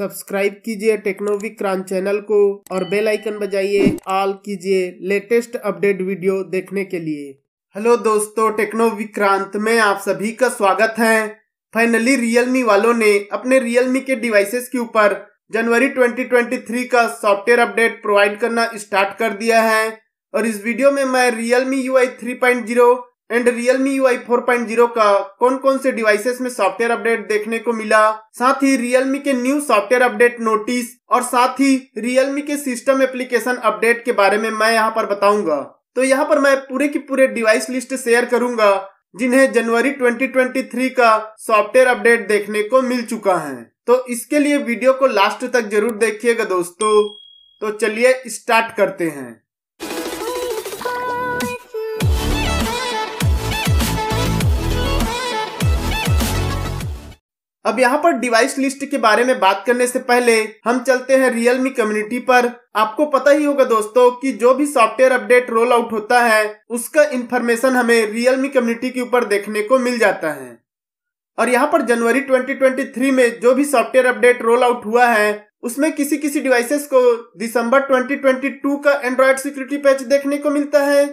subscribe कीजिए टेक्नोविक crunch channel को और बेल आइकन बजाइए ऑल कीजिए लेटेस्ट अपडेट वीडियो देखने के लिए हेलो दोस्तों टेक्नो विक्रांत में आप सभी का स्वागत है फाइनली रियलमी वालों ने अपने रियलमी के डिवाइसेस के ऊपर जनवरी 2023 का सॉफ्टवेयर अपडेट प्रोवाइड करना स्टार्ट कर दिया है और इस वीडियो में मैं Realme U I three point zero and Realme UI 4.0 का कौन कौन से डिवाइसेस में सॉफ्टवेयर अपडेट देखने को मिला साथ ही Realme के न्यू सॉफ्टवेयर अपडेट नोटिस और साथ ही Realme के सिस्टम एप्लीकेशन अपडेट के बारे में मैं यहाँ पर बताऊंगा तो यहाँ पर मैं पूरे की पूरे डिवाइस लिस्ट शेयर करूंगा जिन्हें जनवरी 2023 का सॉफ्टवेयर अपडेट देखने को मिल चुका है तो इसके लिए वीडियो को लास्ट तक जरूर देखिएगा दोस्तों तो चलिए स्टार्ट करते हैं अब यहाँ पर डिवाइस लिस्ट के बारे में बात करने से पहले हम चलते हैं रियलमी कम्युनिटी पर आपको पता ही होगा दोस्तों कि जो भी सॉफ्टवेयर अपडेट रोल आउट होता है उसका इन्फॉर्मेशन हमें रियलमी कम्युनिटी के ऊपर देखने को मिल जाता है और यहाँ पर जनवरी 2023 में जो भी सॉफ्टवेयर अपडेट रोल आउट हुआ है उसमें किसी किसी डिवाइसेस को दिसंबर 2022 का एंड्रॉयड सिक्योरिटी पैच देखने को मिलता है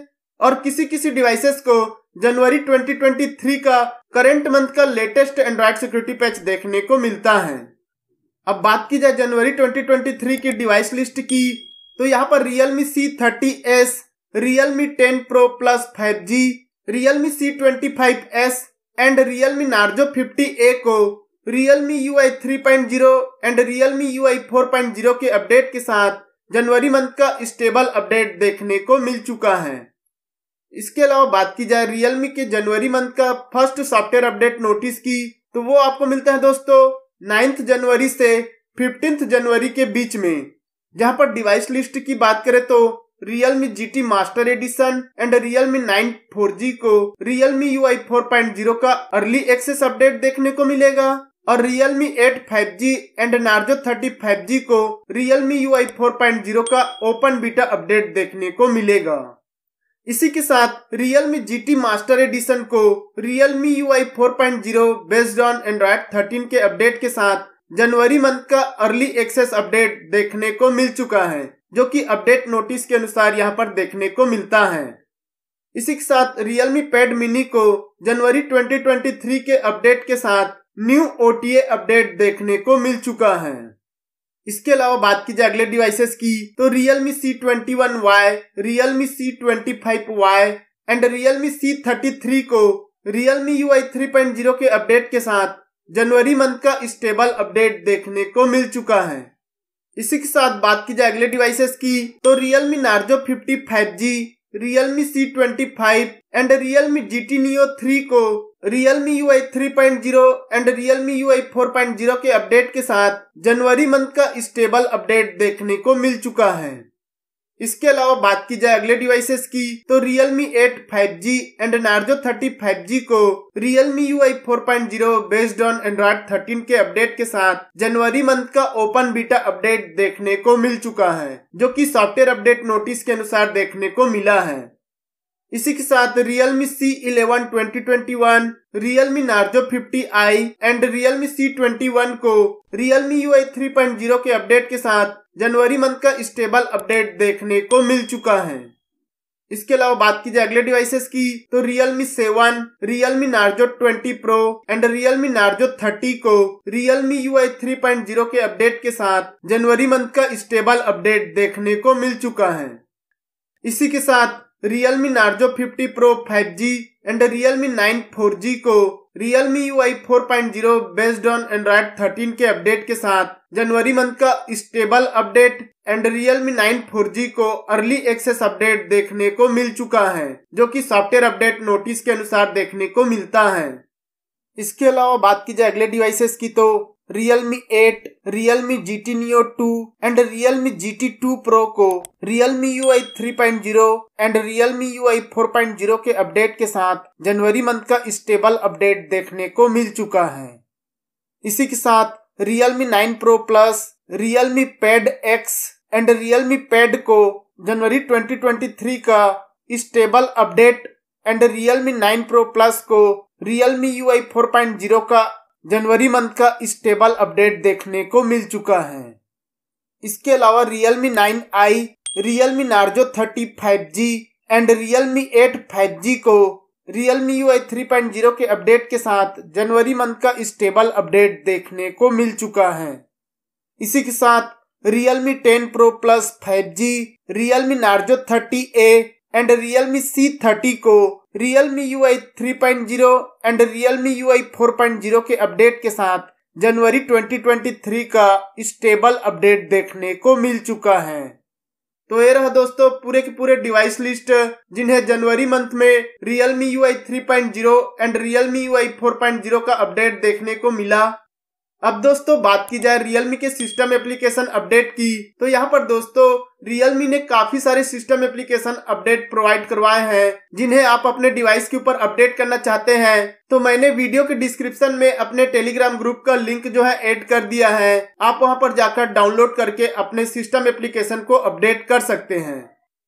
और किसी किसी डिवाइसेस को जनवरी 2023 का करंट मंथ का लेटेस्ट एंड्रॉयड सिक्योरिटी पैच देखने को मिलता है अब बात की जाए जनवरी 2023 की डिवाइस लिस्ट की तो यहाँ पर Realme C thirty S Realme ten pro plus five G Realme C and Realme Narzo fifty A को Realme U I three point zero and Realme U I four point zero के update के साथ जनवरी month का stable update देखने को मिल चुका है इसके अलावा बात की जाए रियलमी के जनवरी मंथ का फर्स्ट सॉफ्टवेयर अपडेट नोटिस की तो वो आपको मिलता है दोस्तों नाइन्थ जनवरी से फिफ्टींथ जनवरी के बीच में जहां पर डिवाइस लिस्ट की बात करें तो Realme GT master edition and Realme 9 4G को Realme UI 4.0 का अर्ली एक्सेस अपडेट देखने को मिलेगा और Realme 8 5G and Narzo 30 5G को Realme UI 4.0 का ओपन बीटा अपडेट देखने को मिलेगा इसी के साथ Realme GT मास्टर एडिशन को Realme UI 4.0 based on Android thirteen के अपडेट के साथ जनवरी मंथ का अर्ली एक्सेस अपडेट देखने को मिल चुका है जो कि अपडेट नोटिस के अनुसार यहां पर देखने को मिलता है इसी के साथ Realme Pad Mini को जनवरी 2023 के अपडेट के साथ न्यू OTA अपडेट देखने को मिल चुका है इसके अलावा बात की जाए अगले डिवाइसेस की तो Realme C twenty one Y Realme C twenty five Y and me C thirty three को Realme U I three point zero के अपडेट के साथ जनवरी मंथ का स्टेबल अपडेट देखने को मिल चुका है इसी के साथ बात की जाए अगले डिवाइसेस की तो Realme Narzo fifty five G Realme C25 and Realme GT Neo 3 को Realme UI 3.0 and Realme UI 4.0 के अपडेट के साथ जनवरी मंथ का स्टेबल अपडेट देखने को मिल चुका है इसके अलावा बात की जाए अगले डिवाइसेस की तो eight five G and Narzo thirty five G को U I four point zero based on Android thirteen के अपडेट के साथ जनवरी मंथ का ओपन बीटा अपडेट देखने को मिल चुका है जो कि सॉफ्टवेयर अपडेट नोटिस के अनुसार देखने को मिला है इसी के साथ Realme C11 2021, Realme Narzo 50i and Realme C21 को Realme UI 3.0 के अपडेट के साथ जनवरी मंथ का स्टेबल अपडेट देखने को मिल चुका है इसके अलावा बात की जाए अगले डिवाइसेस की तो Realme 7, Realme Narzo 20 Pro and Realme Narzo 30 को Realme UI 3.0 के अपडेट के साथ जनवरी मंथ का स्टेबल अपडेट देखने को मिल चुका है इसी के साथ Realme Narzo 50 Pro 5G and Realme 9 4G को Realme UI 4.0 based on Android 13 के अपडेट के साथ जनवरी मंथ का stable update and Realme 9 4G को अर्ली एक्सेस अपडेट देखने को मिल चुका है जो कि सॉफ्टवेयर अपडेट नोटिस के अनुसार देखने को मिलता है इसके अलावा बात की जाए अगले डिवाइसेस की तो Realme eight Realme G T neo two and Realme G T two pro को Realme U I three point zero and Realme U I four point zero के अपडेट के साथ जनवरी मंथ का स्टेबल अपडेट देखने को मिल चुका है इसी के साथ Realme nine pro plus Realme pad X and Realme pad को जनवरी ट्वेंटी ट्वेंटी थ्री का stable update and Realme nine pro plus को Realme U I four point zero का जनवरी मंथ का stable update देखने को मिल चुका है इसके अलावा Realme Narzo thirty five G and eight five G को थ्री पॉइंट जीरो के अपडेट के साथ जनवरी मंथ का स्टेबल अपडेट देखने को मिल चुका है इसी के साथ ten pro plus five G Realme Narzo thirty A and C thirty को Realme U I three point zero and Realme U I four point zero के अपडेट के साथ जनवरी ट्वेंटी ट्वेंटी थ्री का stable update देखने को मिल चुका है तो ये रहा दोस्तों पूरे के पूरे डिवाइस लिस्ट जिन्हें जनवरी मंथ में Realme U I three point zero and Realme U I four point zero का अपडेट देखने को मिला अब दोस्तों बात की जाए रियलमी के सिस्टम एप्लीकेशन अपडेट की तो यहाँ पर दोस्तों रियलमी ने काफी सारे सिस्टम एप्लीकेशन अपडेट प्रोवाइड करवाए हैं जिन्हें आप अपने डिवाइस के ऊपर अपडेट करना चाहते हैं तो मैंने वीडियो के डिस्क्रिप्शन में अपने टेलीग्राम ग्रुप का लिंक जो है ऐड कर दिया है आप वहाँ पर जाकर डाउनलोड करके अपने सिस्टम एप्लीकेशन को अपडेट कर सकते हैं